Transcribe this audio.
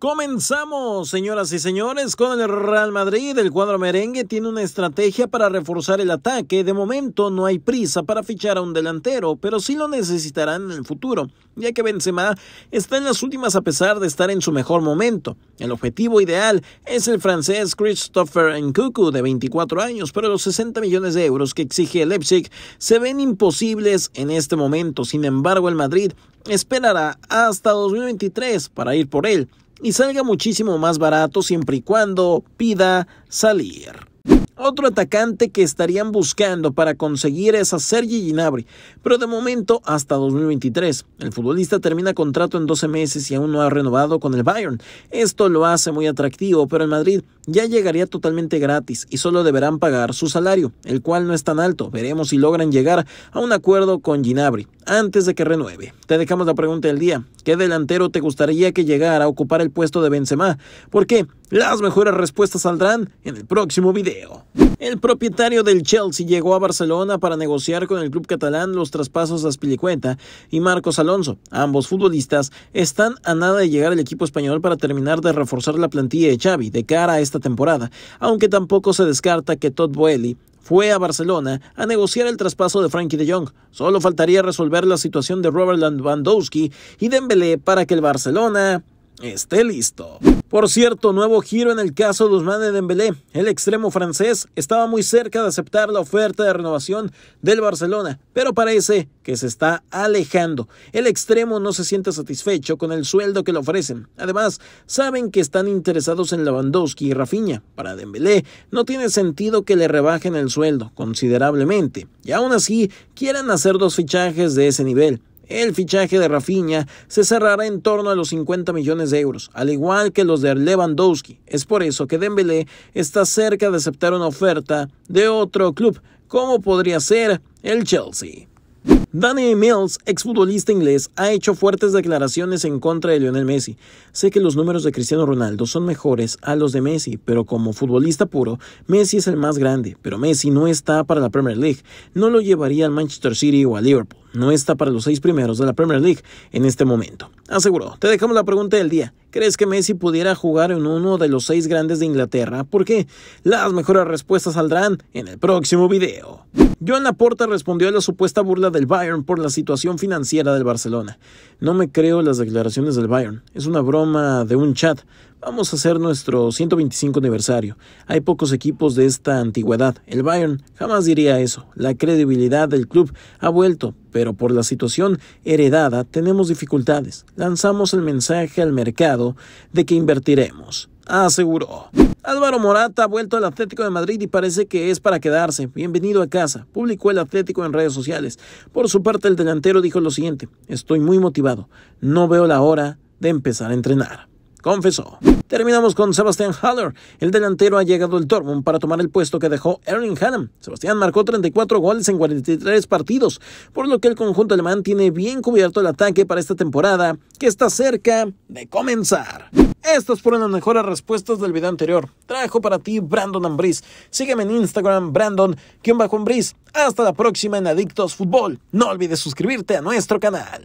Comenzamos, señoras y señores, con el Real Madrid. El cuadro merengue tiene una estrategia para reforzar el ataque. De momento no hay prisa para fichar a un delantero, pero sí lo necesitarán en el futuro, ya que Benzema está en las últimas a pesar de estar en su mejor momento. El objetivo ideal es el francés Christopher Nkunku de 24 años, pero los 60 millones de euros que exige el Leipzig se ven imposibles en este momento. Sin embargo, el Madrid esperará hasta 2023 para ir por él y salga muchísimo más barato siempre y cuando pida salir. Otro atacante que estarían buscando para conseguir es a Sergi Ginabri, pero de momento hasta 2023. El futbolista termina contrato en 12 meses y aún no ha renovado con el Bayern. Esto lo hace muy atractivo, pero el Madrid ya llegaría totalmente gratis y solo deberán pagar su salario, el cual no es tan alto. Veremos si logran llegar a un acuerdo con Ginabri antes de que renueve. Te dejamos la pregunta del día. ¿Qué delantero te gustaría que llegara a ocupar el puesto de Benzema? ¿Por qué? Las mejores respuestas saldrán en el próximo video. El propietario del Chelsea llegó a Barcelona para negociar con el club catalán los traspasos de Aspilicueta y Marcos Alonso. Ambos futbolistas están a nada de llegar al equipo español para terminar de reforzar la plantilla de Xavi de cara a esta temporada, aunque tampoco se descarta que Todd Boeli fue a Barcelona a negociar el traspaso de Frankie de Jong. Solo faltaría resolver la situación de Robert Lewandowski y Dembélé para que el Barcelona esté listo. Por cierto, nuevo giro en el caso de de Dembélé. El extremo francés estaba muy cerca de aceptar la oferta de renovación del Barcelona, pero parece que se está alejando. El extremo no se siente satisfecho con el sueldo que le ofrecen. Además, saben que están interesados en Lewandowski y Rafinha. Para Dembélé no tiene sentido que le rebajen el sueldo considerablemente, y aún así quieren hacer dos fichajes de ese nivel. El fichaje de Rafinha se cerrará en torno a los 50 millones de euros, al igual que los de Lewandowski. Es por eso que Dembélé está cerca de aceptar una oferta de otro club, como podría ser el Chelsea. Danny Mills, exfutbolista inglés, ha hecho fuertes declaraciones en contra de Lionel Messi. Sé que los números de Cristiano Ronaldo son mejores a los de Messi, pero como futbolista puro, Messi es el más grande, pero Messi no está para la Premier League, no lo llevaría al Manchester City o a Liverpool no está para los seis primeros de la Premier League en este momento. Aseguró, te dejamos la pregunta del día. ¿Crees que Messi pudiera jugar en uno de los seis grandes de Inglaterra? ¿Por qué? Las mejores respuestas saldrán en el próximo video. Joan Laporta respondió a la supuesta burla del Bayern por la situación financiera del Barcelona. No me creo las declaraciones del Bayern. Es una broma de un chat. Vamos a hacer nuestro 125 aniversario. Hay pocos equipos de esta antigüedad. El Bayern jamás diría eso. La credibilidad del club ha vuelto, pero por la situación heredada tenemos dificultades. Lanzamos el mensaje al mercado de que invertiremos. Aseguró. Álvaro Morata ha vuelto al Atlético de Madrid y parece que es para quedarse. Bienvenido a casa, publicó el Atlético en redes sociales. Por su parte, el delantero dijo lo siguiente, estoy muy motivado, no veo la hora de empezar a entrenar confesó. Terminamos con Sebastian Haller. El delantero ha llegado al Dortmund para tomar el puesto que dejó Erling Haaland. Sebastián marcó 34 goles en 43 partidos, por lo que el conjunto alemán tiene bien cubierto el ataque para esta temporada, que está cerca de comenzar. Estas fueron las mejores respuestas del video anterior. Trajo para ti Brandon Ambris. Sígueme en Instagram, Brandon-Ambris. Hasta la próxima en Adictos Fútbol. No olvides suscribirte a nuestro canal.